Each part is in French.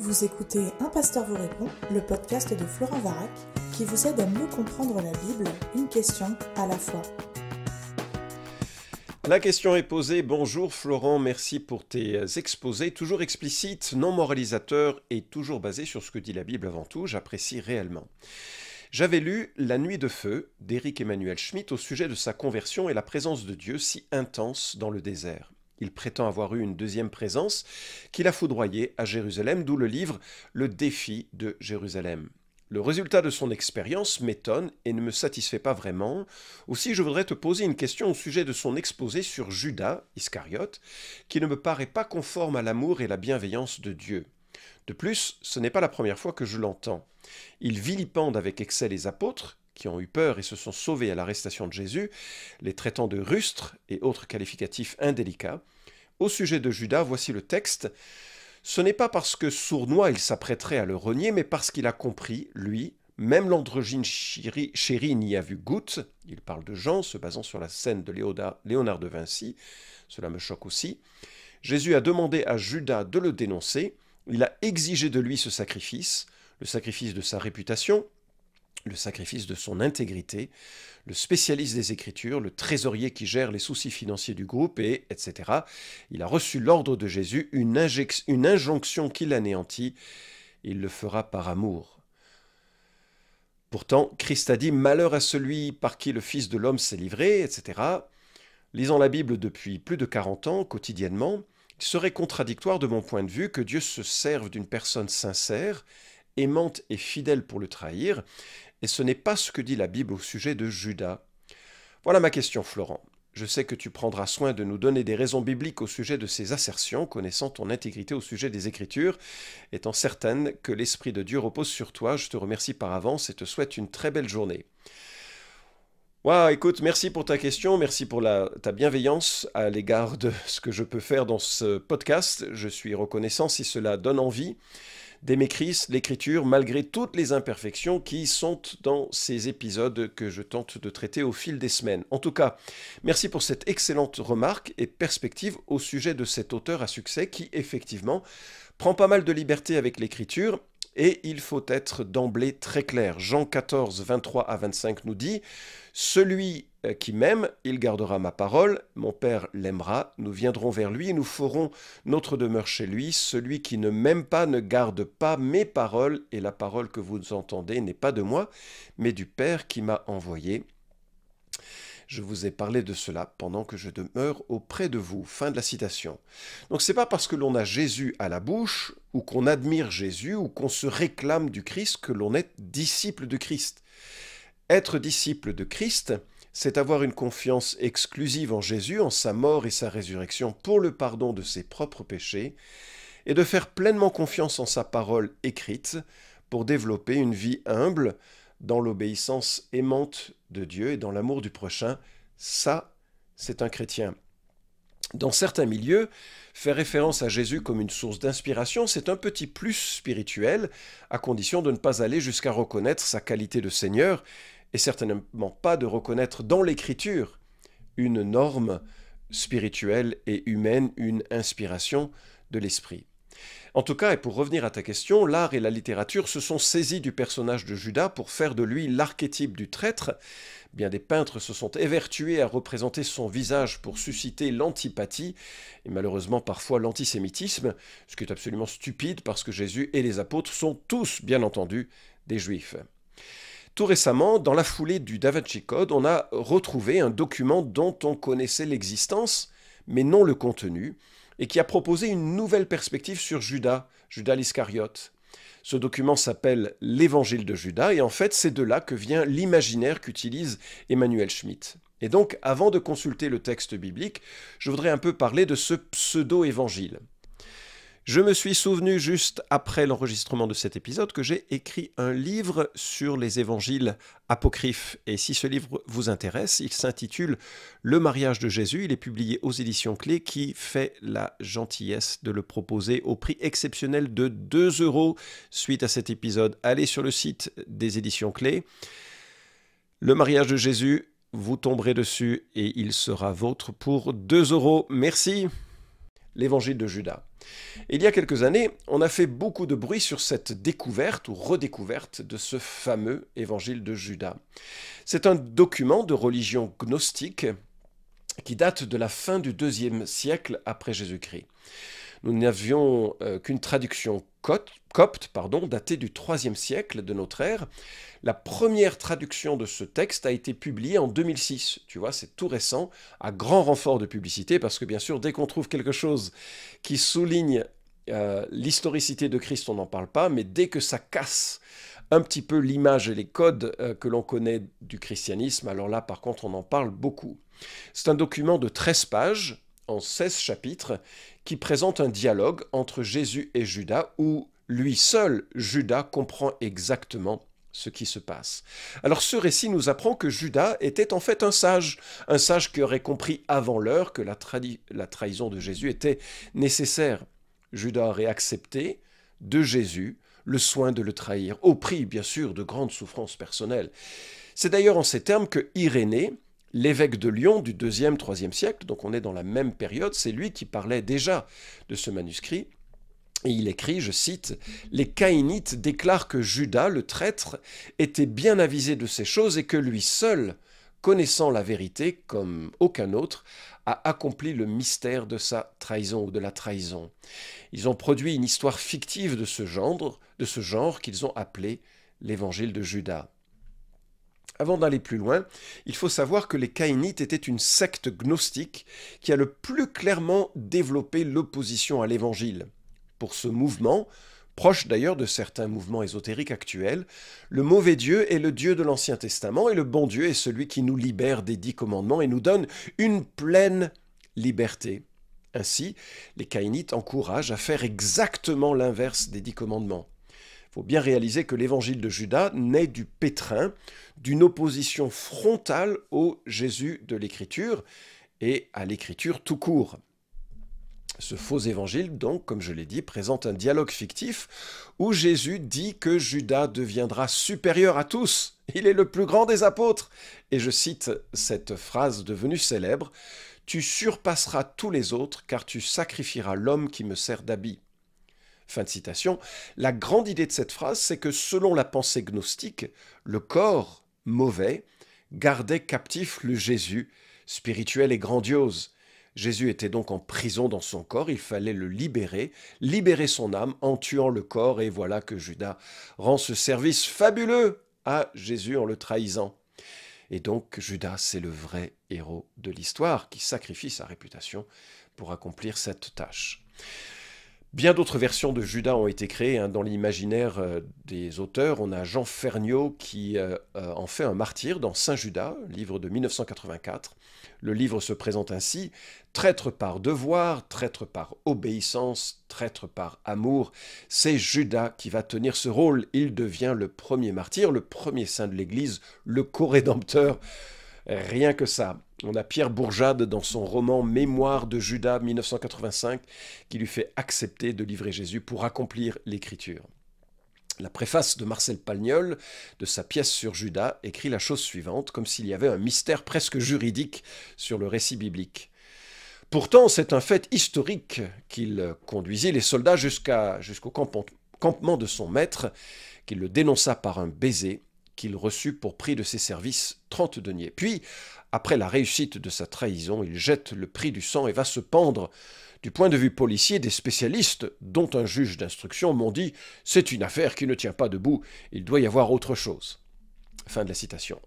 Vous écoutez Un pasteur vous répond, le podcast de Florent Varac, qui vous aide à mieux comprendre la Bible, une question à la fois. La question est posée. Bonjour Florent, merci pour tes euh, exposés, toujours explicites, non moralisateurs et toujours basés sur ce que dit la Bible avant tout. J'apprécie réellement. J'avais lu La Nuit de Feu d'Éric Emmanuel Schmitt au sujet de sa conversion et la présence de Dieu si intense dans le désert il prétend avoir eu une deuxième présence, qu'il a foudroyé à Jérusalem, d'où le livre Le défi de Jérusalem. Le résultat de son expérience m'étonne et ne me satisfait pas vraiment. Aussi, je voudrais te poser une question au sujet de son exposé sur Judas, Iscariote, qui ne me paraît pas conforme à l'amour et la bienveillance de Dieu. De plus, ce n'est pas la première fois que je l'entends. Il vilipende avec excès les apôtres, qui ont eu peur et se sont sauvés à l'arrestation de Jésus, les traitant de rustres et autres qualificatifs indélicats. Au sujet de Judas, voici le texte. Ce n'est pas parce que sournois il s'apprêterait à le renier, mais parce qu'il a compris, lui, même l'androgyne chérie n'y a vu goutte, il parle de Jean, se basant sur la scène de Léonard de Vinci, cela me choque aussi. Jésus a demandé à Judas de le dénoncer, il a exigé de lui ce sacrifice, le sacrifice de sa réputation, le sacrifice de son intégrité, le spécialiste des Écritures, le trésorier qui gère les soucis financiers du groupe, et etc. Il a reçu l'ordre de Jésus, une, une injonction qui l'anéantit. Il le fera par amour. Pourtant, Christ a dit Malheur à celui par qui le Fils de l'homme s'est livré, etc. Lisant la Bible depuis plus de 40 ans, quotidiennement, il serait contradictoire de mon point de vue que Dieu se serve d'une personne sincère aimante et fidèle pour le trahir, et ce n'est pas ce que dit la Bible au sujet de Judas. Voilà ma question, Florent. Je sais que tu prendras soin de nous donner des raisons bibliques au sujet de ces assertions, connaissant ton intégrité au sujet des Écritures. Étant certaine que l'Esprit de Dieu repose sur toi, je te remercie par avance et te souhaite une très belle journée. Wow, écoute, merci pour ta question, merci pour ta bienveillance à l'égard de ce que je peux faire dans ce podcast. Je suis reconnaissant si cela donne envie d'Émécris, l'écriture, malgré toutes les imperfections qui sont dans ces épisodes que je tente de traiter au fil des semaines. En tout cas, merci pour cette excellente remarque et perspective au sujet de cet auteur à succès qui, effectivement, prend pas mal de liberté avec l'écriture et il faut être d'emblée très clair. Jean 14, 23 à 25 nous dit, Celui euh, qui m'aime, il gardera ma parole, mon Père l'aimera, nous viendrons vers lui et nous ferons notre demeure chez lui. Celui qui ne m'aime pas ne garde pas mes paroles, et la parole que vous entendez n'est pas de moi, mais du Père qui m'a envoyé. Je vous ai parlé de cela pendant que je demeure auprès de vous. Fin de la citation. Donc c'est pas parce que l'on a Jésus à la bouche, ou qu'on admire Jésus, ou qu'on se réclame du Christ que l'on est disciple de Christ. Être disciple de Christ, c'est avoir une confiance exclusive en Jésus, en sa mort et sa résurrection pour le pardon de ses propres péchés, et de faire pleinement confiance en sa parole écrite pour développer une vie humble, dans l'obéissance aimante de Dieu et dans l'amour du prochain, ça, c'est un chrétien. Dans certains milieux, faire référence à Jésus comme une source d'inspiration, c'est un petit plus spirituel, à condition de ne pas aller jusqu'à reconnaître sa qualité de Seigneur, et certainement pas de reconnaître dans l'Écriture une norme spirituelle et humaine, une inspiration de l'Esprit. En tout cas, et pour revenir à ta question, l'art et la littérature se sont saisis du personnage de Judas pour faire de lui l'archétype du traître. Bien des peintres se sont évertués à représenter son visage pour susciter l'antipathie et malheureusement parfois l'antisémitisme, ce qui est absolument stupide parce que Jésus et les apôtres sont tous, bien entendu, des juifs. Tout récemment, dans la foulée du Da Vinci Code, on a retrouvé un document dont on connaissait l'existence, mais non le contenu et qui a proposé une nouvelle perspective sur Judas, Judas l'Iscariote. Ce document s'appelle l'Évangile de Judas et en fait c'est de là que vient l'imaginaire qu'utilise Emmanuel Schmitt. Et donc avant de consulter le texte biblique, je voudrais un peu parler de ce pseudo-évangile. Je me suis souvenu juste après l'enregistrement de cet épisode que j'ai écrit un livre sur les évangiles apocryphes. Et si ce livre vous intéresse, il s'intitule Le mariage de Jésus. Il est publié aux éditions Clés qui fait la gentillesse de le proposer au prix exceptionnel de 2 euros. Suite à cet épisode, allez sur le site des éditions Clés. Le mariage de Jésus, vous tomberez dessus et il sera vôtre pour 2 euros. Merci l'évangile de Judas. Il y a quelques années, on a fait beaucoup de bruit sur cette découverte ou redécouverte de ce fameux évangile de Judas. C'est un document de religion gnostique qui date de la fin du deuxième siècle après Jésus-Christ. Nous n'avions euh, qu'une traduction cote, copte, pardon, daté du IIIe siècle de notre ère. La première traduction de ce texte a été publiée en 2006. Tu vois, c'est tout récent, à grand renfort de publicité, parce que bien sûr, dès qu'on trouve quelque chose qui souligne euh, l'historicité de Christ, on n'en parle pas, mais dès que ça casse un petit peu l'image et les codes euh, que l'on connaît du christianisme, alors là, par contre, on en parle beaucoup. C'est un document de 13 pages, en 16 chapitres, qui présente un dialogue entre Jésus et Judas, où lui seul, Judas, comprend exactement ce qui se passe. Alors ce récit nous apprend que Judas était en fait un sage, un sage qui aurait compris avant l'heure que la, trahison de Jésus était nécessaire. Judas aurait accepté de Jésus le soin de le trahir, au prix bien sûr de grandes souffrances personnelles. C'est d'ailleurs en ces termes que Irénée, l'évêque de Lyon du 2e, 3e siècle, donc on est dans la même période, c'est lui qui parlait déjà de ce manuscrit, et il écrit, je cite, Les Caïnites déclarent que Judas, le traître, était bien avisé de ces choses et que lui seul, connaissant la vérité comme aucun autre, a accompli le mystère de sa trahison ou de la trahison. Ils ont produit une histoire fictive de ce genre, de ce genre qu'ils ont appelé l'évangile de Judas. Avant d'aller plus loin, il faut savoir que les Caïnites étaient une secte gnostique qui a le plus clairement développé l'opposition à l'évangile pour ce mouvement, proche d'ailleurs de certains mouvements ésotériques actuels, le mauvais Dieu est le Dieu de l'Ancien Testament et le bon Dieu est celui qui nous libère des dix commandements et nous donne une pleine liberté. Ainsi, les Caïnites encouragent à faire exactement l'inverse des dix commandements. Il faut bien réaliser que l'évangile de Judas naît du pétrin, d'une opposition frontale au Jésus de l'Écriture et à l'Écriture tout court. Ce faux évangile, donc, comme je l'ai dit, présente un dialogue fictif où Jésus dit que Judas deviendra supérieur à tous. Il est le plus grand des apôtres. Et je cite cette phrase devenue célèbre. Tu surpasseras tous les autres car tu sacrifieras l'homme qui me sert d'habit. Fin de citation. La grande idée de cette phrase, c'est que selon la pensée gnostique, le corps mauvais gardait captif le Jésus spirituel et grandiose Jésus était donc en prison dans son corps, il fallait le libérer, libérer son âme en tuant le corps, et voilà que Judas rend ce service fabuleux à Jésus en le trahisant. Et donc Judas, c'est le vrai héros de l'histoire qui sacrifie sa réputation pour accomplir cette tâche. Bien d'autres versions de Judas ont été créées hein, dans l'imaginaire euh, des auteurs. On a Jean Ferniaud qui euh, euh, en fait un martyr dans Saint Judas, livre de 1984. Le livre se présente ainsi traître par devoir, traître par obéissance, traître par amour. C'est Judas qui va tenir ce rôle. Il devient le premier martyr, le premier saint de l'Église, le co-rédempteur. Rien que ça. On a Pierre Bourjade dans son roman Mémoire de Judas 1985 qui lui fait accepter de livrer Jésus pour accomplir l'écriture. La préface de Marcel Pagnol de sa pièce sur Judas écrit la chose suivante, comme s'il y avait un mystère presque juridique sur le récit biblique. Pourtant, c'est un fait historique qu'il conduisit les soldats jusqu'au campement de son maître, qu'il le dénonça par un baiser qu'il reçut pour prix de ses services 30 deniers. Puis, après la réussite de sa trahison, il jette le prix du sang et va se pendre. Du point de vue policier, des spécialistes, dont un juge d'instruction, m'ont dit « c'est une affaire qui ne tient pas debout, il doit y avoir autre chose ». Fin de la citation.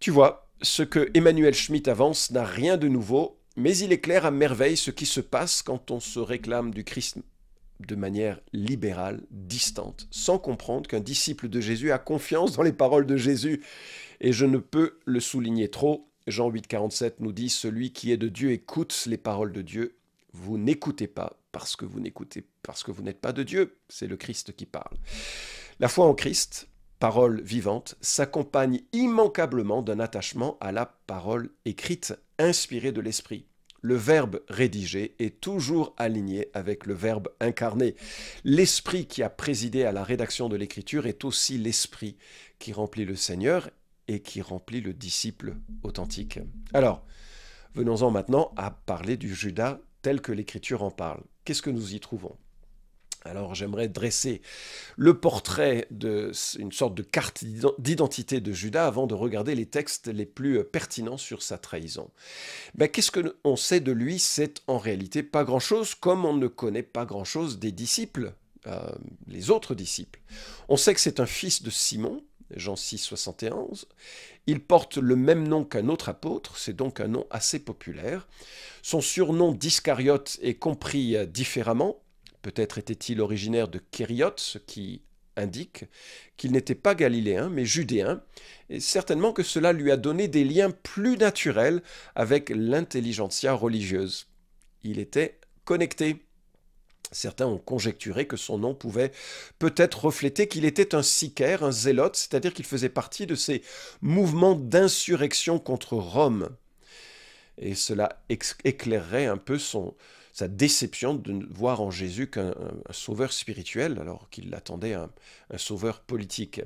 Tu vois, ce que Emmanuel Schmitt avance n'a rien de nouveau, mais il éclaire à merveille ce qui se passe quand on se réclame du Christ de manière libérale, distante, sans comprendre qu'un disciple de Jésus a confiance dans les paroles de Jésus et je ne peux le souligner trop. Jean 8, 47 nous dit Celui qui est de Dieu écoute les paroles de Dieu. Vous n'écoutez pas parce que vous n'écoutez, parce que vous n'êtes pas de Dieu. C'est le Christ qui parle. La foi en Christ, parole vivante, s'accompagne immanquablement d'un attachement à la parole écrite, inspirée de l'Esprit. Le verbe rédigé est toujours aligné avec le verbe incarné. L'esprit qui a présidé à la rédaction de l'écriture est aussi l'esprit qui remplit le Seigneur et qui remplit le disciple authentique. Alors, venons-en maintenant à parler du Judas tel que l'Écriture en parle. Qu'est-ce que nous y trouvons alors j'aimerais dresser le portrait d'une sorte de carte d'identité de Judas avant de regarder les textes les plus euh, pertinents sur sa trahison. Ben, Qu'est-ce qu'on sait de lui C'est en réalité pas grand-chose comme on ne connaît pas grand-chose des disciples, euh, les autres disciples. On sait que c'est un fils de Simon, Jean 6, 71. Il porte le même nom qu'un autre apôtre, c'est donc un nom assez populaire. Son surnom d'Iscariote est compris euh, différemment. Peut-être était-il originaire de Kériote, ce qui indique qu'il n'était pas galiléen mais judéen, et certainement que cela lui a donné des liens plus naturels avec l'intelligentsia religieuse. Il était connecté. Certains ont conjecturé que son nom pouvait peut-être refléter qu'il était un sicaire, un zélote, c'est-à-dire qu'il faisait partie de ces mouvements d'insurrection contre Rome. Et cela éclairerait un peu sa déception de ne voir en Jésus qu'un sauveur spirituel, alors qu'il attendait un sauveur politique.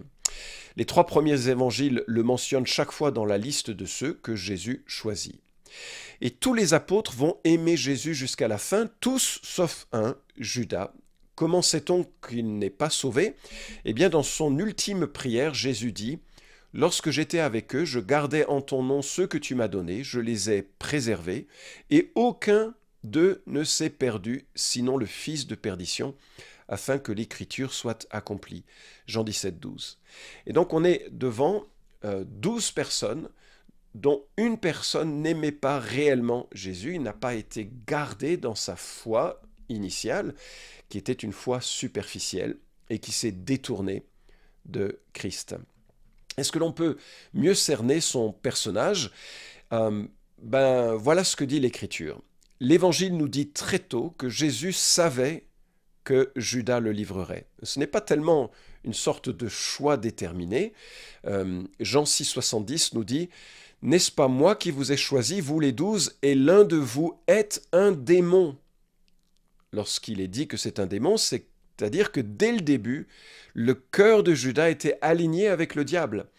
Les trois premiers évangiles le mentionnent chaque fois dans la liste de ceux que Jésus choisit. Et tous les apôtres vont aimer Jésus jusqu'à la fin, tous sauf un, Judas. Comment sait-on qu'il n'est pas sauvé Eh bien, dans son ultime prière, Jésus dit Lorsque j'étais avec eux, je gardais en ton nom ceux que tu m'as donnés, je les ai préservés, et aucun d'eux ne s'est perdu, sinon le fils de perdition, afin que l'écriture soit accomplie. Jean 17, 12. Et donc on est devant 12 euh, personnes dont une personne n'aimait pas réellement Jésus, il n'a pas été gardé dans sa foi initiale, qui était une foi superficielle et qui s'est détournée de Christ. Est-ce que l'on peut mieux cerner son personnage euh, Ben voilà ce que dit l'Écriture. L'Évangile nous dit très tôt que Jésus savait que Judas le livrerait. Ce n'est pas tellement une sorte de choix déterminé. Euh, Jean 6,70 nous dit n'est-ce pas moi qui vous ai choisi, vous les douze, et l'un de vous est un démon Lorsqu'il est dit que c'est un démon, c'est-à-dire que dès le début, le cœur de Judas était aligné avec le diable.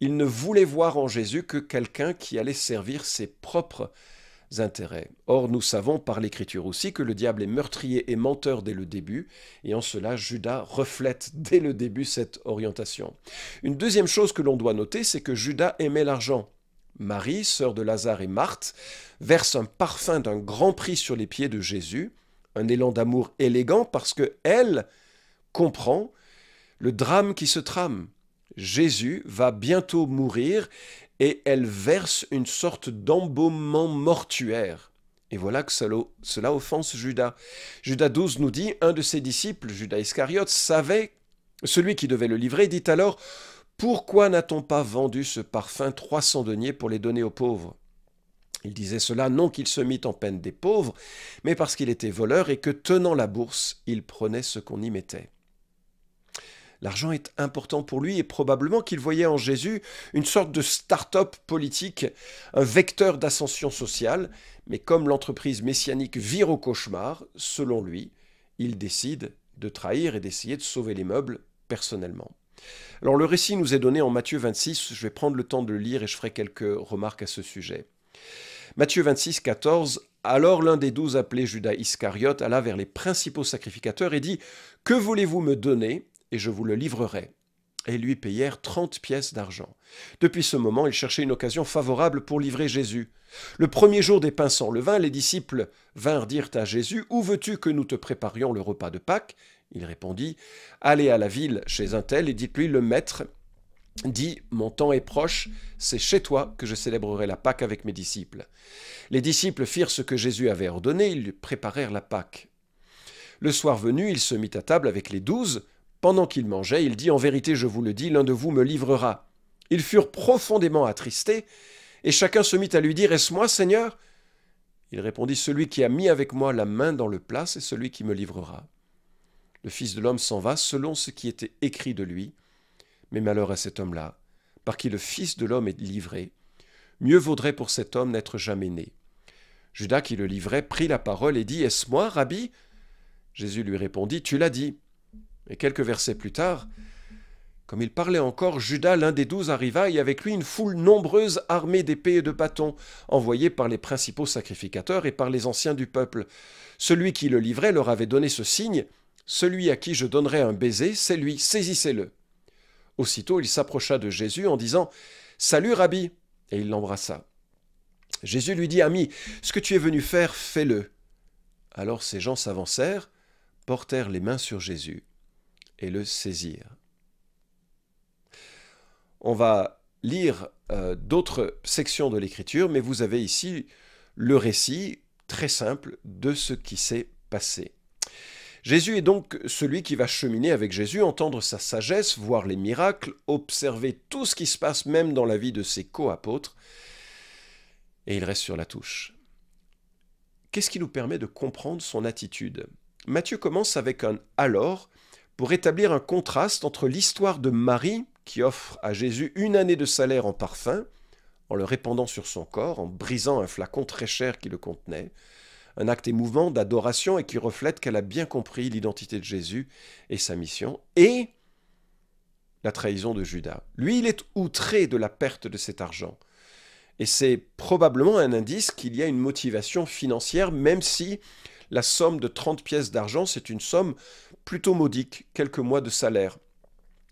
Il ne voulait voir en Jésus que quelqu'un qui allait servir ses propres intérêts. Or, nous savons par l'Écriture aussi que le diable est meurtrier et menteur dès le début, et en cela, Judas reflète dès le début cette orientation. Une deuxième chose que l'on doit noter, c'est que Judas aimait l'argent. Marie, sœur de Lazare et Marthe, verse un parfum d'un grand prix sur les pieds de Jésus, un élan d'amour élégant parce que elle comprend le drame qui se trame. Jésus va bientôt mourir et elle verse une sorte d'embaumement mortuaire. Et voilà que cela offense Judas. Judas 12 nous dit, un de ses disciples, Judas Iscariote, savait, celui qui devait le livrer, dit alors, pourquoi n'a-t-on pas vendu ce parfum 300 deniers pour les donner aux pauvres Il disait cela non qu'il se mit en peine des pauvres, mais parce qu'il était voleur et que, tenant la bourse, il prenait ce qu'on y mettait. L'argent est important pour lui et probablement qu'il voyait en Jésus une sorte de start-up politique, un vecteur d'ascension sociale, mais comme l'entreprise messianique vire au cauchemar, selon lui, il décide de trahir et d'essayer de sauver les meubles personnellement. Alors le récit nous est donné en Matthieu 26, je vais prendre le temps de le lire et je ferai quelques remarques à ce sujet. Matthieu 26, 14, Alors l'un des douze appelé Judas Iscariote alla vers les principaux sacrificateurs et dit, Que voulez-vous me donner et je vous le livrerai et lui payèrent trente pièces d'argent. Depuis ce moment, il cherchait une occasion favorable pour livrer Jésus. Le premier jour des pains sans levain, les disciples vinrent dire à Jésus Où veux-tu que nous te préparions le repas de Pâques il répondit Allez à la ville chez un tel et dites-lui le maître dit Mon temps est proche, c'est chez toi que je célébrerai la Pâque avec mes disciples. Les disciples firent ce que Jésus avait ordonné ils lui préparèrent la Pâque. Le soir venu, il se mit à table avec les douze. Pendant qu'il mangeait, il dit En vérité, je vous le dis, l'un de vous me livrera. Ils furent profondément attristés, et chacun se mit à lui dire Est-ce moi, Seigneur Il répondit Celui qui a mis avec moi la main dans le plat, c'est celui qui me livrera le Fils de l'homme s'en va selon ce qui était écrit de lui. Mais malheur à cet homme-là, par qui le Fils de l'homme est livré, mieux vaudrait pour cet homme n'être jamais né. Judas qui le livrait prit la parole et dit Est-ce moi, Rabbi Jésus lui répondit Tu l'as dit. Et quelques versets plus tard, comme il parlait encore, Judas, l'un des douze, arriva et avec lui une foule nombreuse armée d'épées et de bâtons, envoyée par les principaux sacrificateurs et par les anciens du peuple. Celui qui le livrait leur avait donné ce signe celui à qui je donnerai un baiser, c'est lui, saisissez-le. Aussitôt il s'approcha de Jésus en disant Salut, Rabbi Et il l'embrassa. Jésus lui dit Ami, ce que tu es venu faire, fais-le. Alors ces gens s'avancèrent, portèrent les mains sur Jésus et le saisirent. On va lire euh, d'autres sections de l'Écriture, mais vous avez ici le récit très simple de ce qui s'est passé. Jésus est donc celui qui va cheminer avec Jésus, entendre sa sagesse, voir les miracles, observer tout ce qui se passe même dans la vie de ses co-apôtres, et il reste sur la touche. Qu'est-ce qui nous permet de comprendre son attitude Matthieu commence avec un alors pour établir un contraste entre l'histoire de Marie, qui offre à Jésus une année de salaire en parfum, en le répandant sur son corps, en brisant un flacon très cher qui le contenait, un acte émouvant d'adoration et qui reflète qu'elle a bien compris l'identité de Jésus et sa mission, et la trahison de Judas. Lui, il est outré de la perte de cet argent. Et c'est probablement un indice qu'il y a une motivation financière, même si la somme de 30 pièces d'argent, c'est une somme plutôt modique, quelques mois de salaire.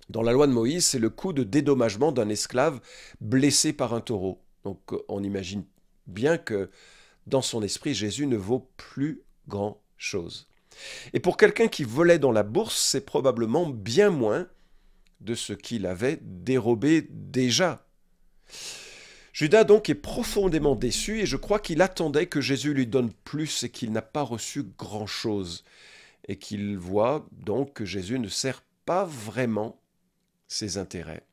Dans la loi de Moïse, c'est le coût de dédommagement d'un esclave blessé par un taureau. Donc on imagine bien que dans son esprit, Jésus ne vaut plus grand-chose. Et pour quelqu'un qui volait dans la bourse, c'est probablement bien moins de ce qu'il avait dérobé déjà. Judas donc est profondément déçu et je crois qu'il attendait que Jésus lui donne plus et qu'il n'a pas reçu grand-chose et qu'il voit donc que Jésus ne sert pas vraiment ses intérêts.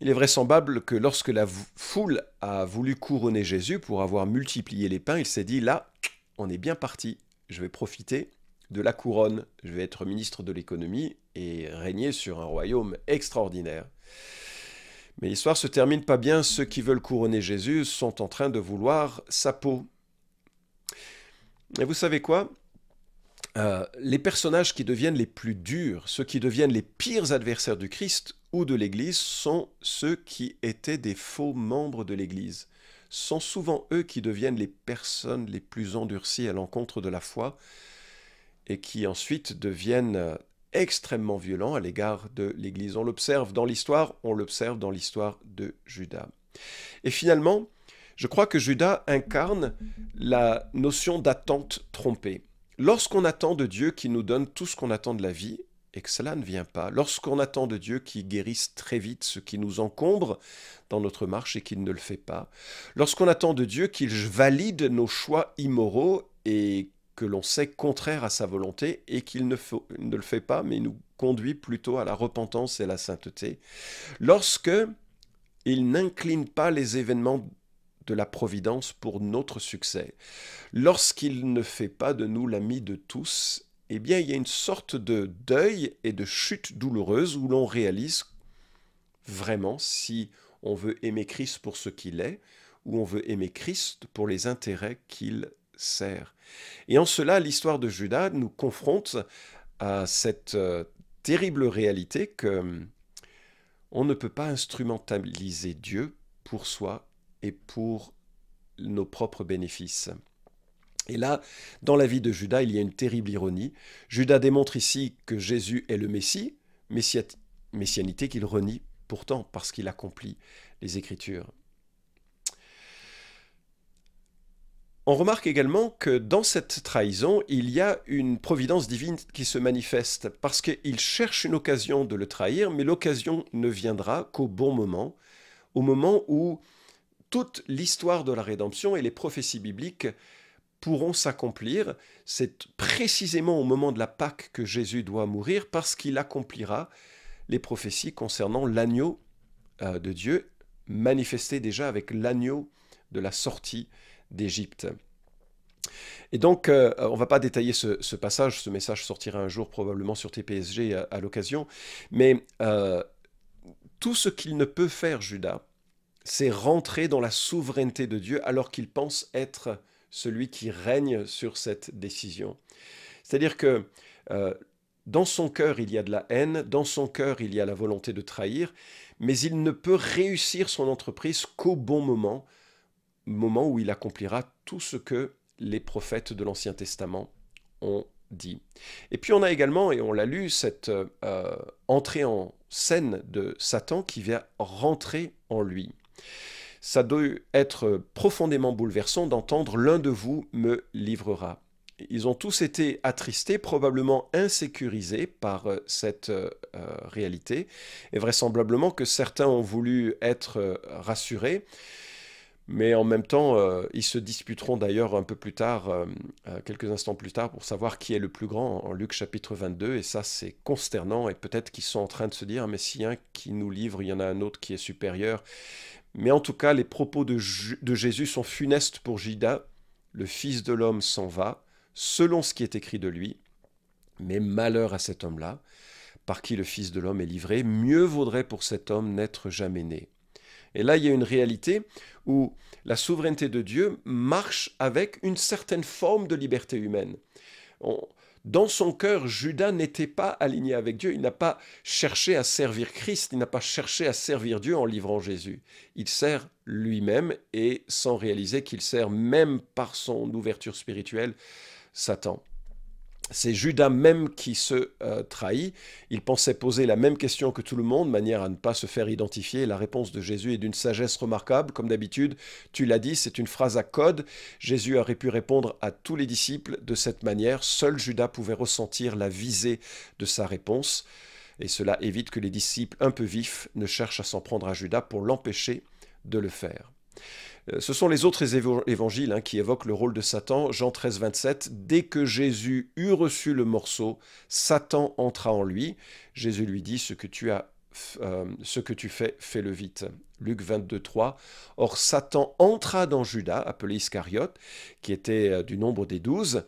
Il est vraisemblable que lorsque la foule a voulu couronner Jésus pour avoir multiplié les pains, il s'est dit là, on est bien parti, je vais profiter de la couronne, je vais être ministre de l'économie et régner sur un royaume extraordinaire. Mais l'histoire se termine pas bien, ceux qui veulent couronner Jésus sont en train de vouloir sa peau. Et vous savez quoi euh, Les personnages qui deviennent les plus durs, ceux qui deviennent les pires adversaires du Christ, ou de l'Église sont ceux qui étaient des faux membres de l'Église. Sont souvent eux qui deviennent les personnes les plus endurcies à l'encontre de la foi et qui ensuite deviennent euh, extrêmement violents à l'égard de l'Église. On l'observe dans l'histoire, on l'observe dans l'histoire de Judas. Et finalement, je crois que Judas incarne la notion d'attente trompée. Lorsqu'on attend de Dieu qui nous donne tout ce qu'on attend de la vie, et que cela ne vient pas, lorsqu'on attend de Dieu qu'il guérisse très vite ce qui nous encombre dans notre marche et qu'il ne le fait pas, lorsqu'on attend de Dieu qu'il valide nos choix immoraux et que l'on sait contraire à sa volonté et qu'il ne, ne le fait pas, mais nous conduit plutôt à la repentance et à la sainteté, lorsque il n'incline pas les événements de la providence pour notre succès, lorsqu'il ne fait pas de nous l'ami de tous eh bien, il y a une sorte de deuil et de chute douloureuse où l'on réalise vraiment si on veut aimer Christ pour ce qu'il est ou on veut aimer Christ pour les intérêts qu'il sert. Et en cela, l'histoire de Judas nous confronte à cette euh, terrible réalité que mm, on ne peut pas instrumentaliser Dieu pour soi et pour nos propres bénéfices. Et là, dans la vie de Judas, il y a une terrible ironie. Judas démontre ici que Jésus est le Messie, messianité qu'il renie pourtant parce qu'il accomplit les Écritures. On remarque également que dans cette trahison, il y a une providence divine qui se manifeste, parce qu'il cherche une occasion de le trahir, mais l'occasion ne viendra qu'au bon moment, au moment où toute l'histoire de la rédemption et les prophéties bibliques pourront s'accomplir. C'est précisément au moment de la Pâque que Jésus doit mourir parce qu'il accomplira les prophéties concernant l'agneau euh, de Dieu, manifesté déjà avec l'agneau de la sortie d'Égypte. Et donc, euh, on ne va pas détailler ce, passage, ce message sortira un jour probablement sur TPSG à, l'occasion, mais euh, tout ce qu'il ne peut faire, Judas, c'est rentrer dans la souveraineté de Dieu alors qu'il pense être celui qui règne sur cette décision. C'est-à-dire que euh, dans son cœur, il y a de la haine, dans son cœur, il y a la volonté de trahir, mais il ne peut réussir son entreprise qu'au bon moment, moment où il accomplira tout ce que les prophètes de l'Ancien Testament ont dit. Et puis on a également, et on l'a lu, cette euh, entrée en scène de Satan qui vient rentrer en lui ça doit être profondément bouleversant d'entendre l'un de vous me livrera. Ils ont tous été attristés, probablement insécurisés par euh, cette euh, euh, réalité, et vraisemblablement que certains ont voulu être rassurés, mais en même temps, ils se disputeront d'ailleurs un peu plus tard, quelques instants plus tard, pour savoir qui est le plus grand en Luc chapitre 22, et ça c'est consternant, et peut-être qu'ils sont en train de se dire, mais s'il y a un qui nous livre, il y en a un autre qui est supérieur, mais en tout cas, les propos de, Jésus sont funestes pour Jida. Le Fils de l'homme s'en va, selon ce qui est écrit de lui. Mais malheur à cet homme-là, par qui le Fils de l'homme est livré, mieux vaudrait pour cet homme n'être jamais né. Et là, il y a une réalité où la souveraineté de Dieu marche avec une certaine forme de liberté humaine. On, dans son cœur, Judas n'était pas aligné avec Dieu. Il n'a pas cherché à servir Christ, il n'a pas cherché à servir Dieu en livrant Jésus. Il sert lui-même et sans réaliser qu'il sert même par son ouverture spirituelle Satan. C'est Judas même qui se euh, trahit. Il pensait poser la même question que tout le monde, manière à ne pas se faire identifier. La réponse de Jésus est d'une sagesse remarquable. Comme d'habitude, tu l'as dit, c'est une phrase à code. Jésus aurait pu répondre à tous les disciples de cette manière. Seul Judas pouvait ressentir la visée de sa réponse. Et cela évite que les disciples un peu vifs ne cherchent à s'en prendre à Judas pour l'empêcher de le faire. Euh, ce sont les autres évangiles hein, qui évoquent le rôle de Satan. Jean 13, 27, dès que Jésus eut reçu le morceau, Satan entra en lui. Jésus lui dit, ce que tu as euh, ce que tu fais, fais-le vite. Luc 22, 3. Or Satan entra dans Judas, appelé Iscariote, qui était euh, du nombre des douze,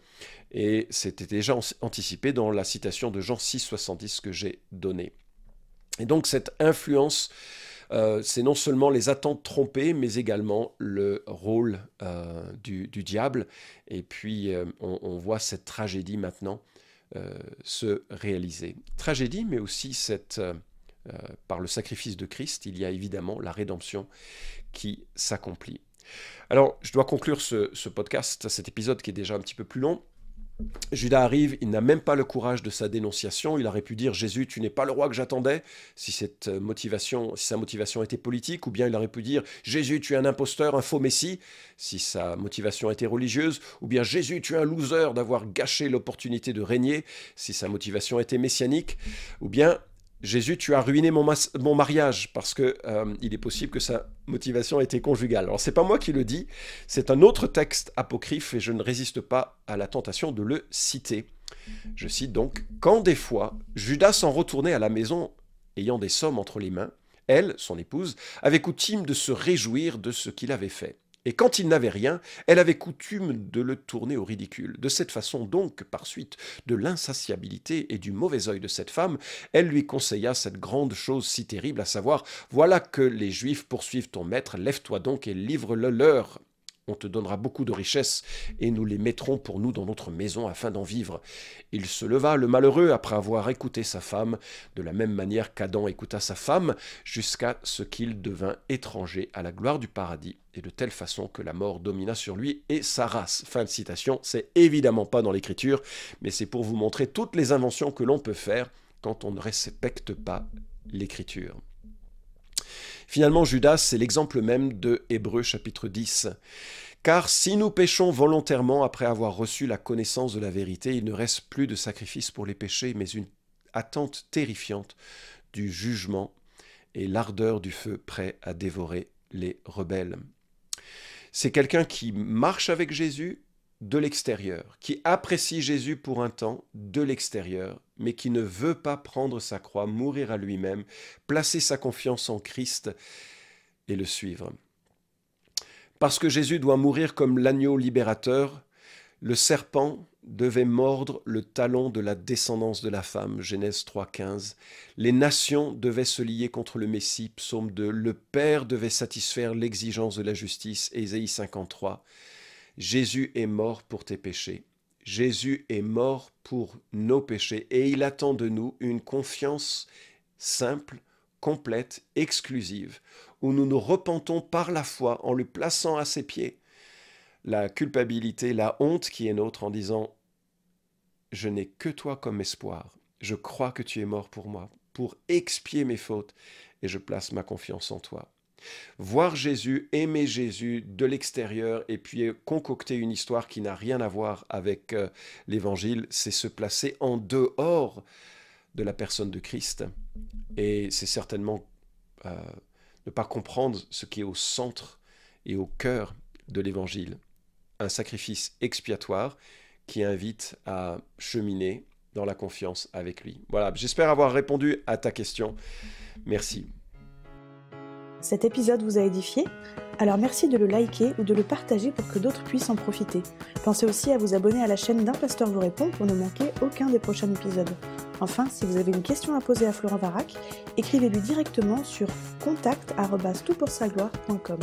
et c'était déjà anticipé dans la citation de Jean 6, 70 que j'ai donnée. Et donc cette influence euh, c'est non seulement les attentes trompées, mais également le rôle euh, du, diable. Et puis, euh, on, voit cette tragédie maintenant se réaliser. Tragédie, mais aussi cette... par le sacrifice de Christ, il y a évidemment la rédemption qui s'accomplit. Alors, je dois conclure ce podcast, cet épisode qui est déjà un petit peu plus long, Judas arrive, il n'a même pas le courage de sa dénonciation, il aurait pu dire Jésus, tu n'es pas le roi que j'attendais, si cette euh, motivation, si sa motivation était politique, ou bien il aurait pu dire Jésus, tu es un imposteur, un faux messie, si sa motivation était religieuse, ou bien Jésus, tu es un loser d'avoir gâché l'opportunité de régner, si sa motivation était messianique, ou bien Jésus, tu as ruiné mon, mariage parce que euh, il est possible que sa motivation était conjugale. Alors c'est pas moi qui le dis, c'est un autre texte apocryphe et je ne résiste pas à la tentation de le citer. Je cite donc quand des fois Judas s'en retournait à la maison ayant des sommes entre les mains, elle, son épouse, avait coutume de se réjouir de ce qu'il avait fait. Et quand il n'avait rien, elle avait coutume de le tourner au ridicule. De cette façon donc, par suite de l'insatiabilité et du mauvais œil de cette femme, elle lui conseilla cette grande chose si terrible, à savoir Voilà que les Juifs poursuivent ton maître, lève-toi donc et livre-le leur on te donnera beaucoup de richesses, et nous les mettrons pour nous dans notre maison afin d'en vivre. Il se leva, le malheureux, après avoir écouté sa femme, de la même manière qu'Adam écouta sa femme, jusqu'à ce qu'il devint étranger à la gloire du paradis, et de telle façon que la mort domina sur lui et sa race. Fin de citation, c'est évidemment pas dans l'écriture, mais c'est pour vous montrer toutes les inventions que l'on peut faire quand on ne respecte pas l'écriture. Finalement, Judas, c'est l'exemple même de Hébreu chapitre 10. Car si nous péchons volontairement après avoir reçu la connaissance de la vérité, il ne reste plus de sacrifice pour les péchés, mais une attente terrifiante du jugement et l'ardeur du feu prêt à dévorer les rebelles. C'est quelqu'un qui marche avec Jésus, de l'extérieur, qui apprécie Jésus pour un temps de l'extérieur, mais qui ne veut pas prendre sa croix, mourir à lui-même, placer sa confiance en Christ et le suivre. Parce que Jésus doit mourir comme l'agneau libérateur, le serpent devait mordre le talon de la descendance de la femme, Genèse 3.15. Les nations devaient se lier contre le Messie, psaume 2. Le Père devait satisfaire l'exigence de la justice, Ésaïe 53. Jésus est mort pour tes péchés. Jésus est mort pour nos péchés et il attend de nous une confiance simple, complète, exclusive, où nous nous repentons par la foi en le plaçant à ses pieds. La culpabilité, la honte qui est nôtre en disant Je n'ai que toi comme espoir, je crois que tu es mort pour moi, pour expier mes fautes, et je place ma confiance en toi. Voir Jésus, aimer Jésus de l'extérieur et puis concocter une histoire qui n'a rien à voir avec euh, l'évangile, c'est se placer en dehors de la personne de Christ. Et c'est certainement euh, ne pas comprendre ce qui est au centre et au cœur de l'évangile. Un sacrifice expiatoire qui invite à cheminer dans la confiance avec lui. Voilà, j'espère avoir répondu à ta question. Merci. Cet épisode vous a édifié Alors merci de le liker ou de le partager pour que d'autres puissent en profiter. Pensez aussi à vous abonner à la chaîne d'un pasteur vous répond pour ne manquer aucun des prochains épisodes. Enfin, si vous avez une question à poser à Florent Varac, écrivez-lui directement sur contact@toutpoursagloire.com.